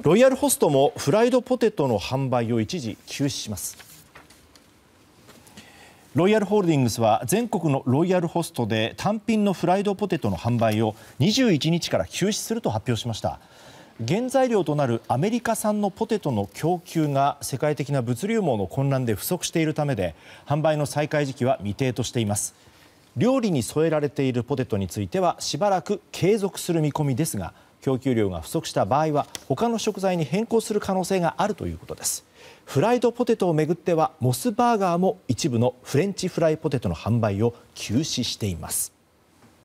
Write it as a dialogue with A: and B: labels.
A: ロイヤルホストもフライドポテトの販売を一時休止します。ロイヤルホールディングスは全国のロイヤルホストで単品のフライドポテトの販売を21日から休止すると発表しました原材料となるアメリカ産のポテトの供給が世界的な物流網の混乱で不足しているためで販売の再開時期は未定としています料理に添えられているポテトについてはしばらく継続する見込みですが供給量が不足した場合は他の食材に変更する可能性があるということです。フライドポテトをめぐってはモスバーガーも一部のフレンチフライポテトの販売を休止しています。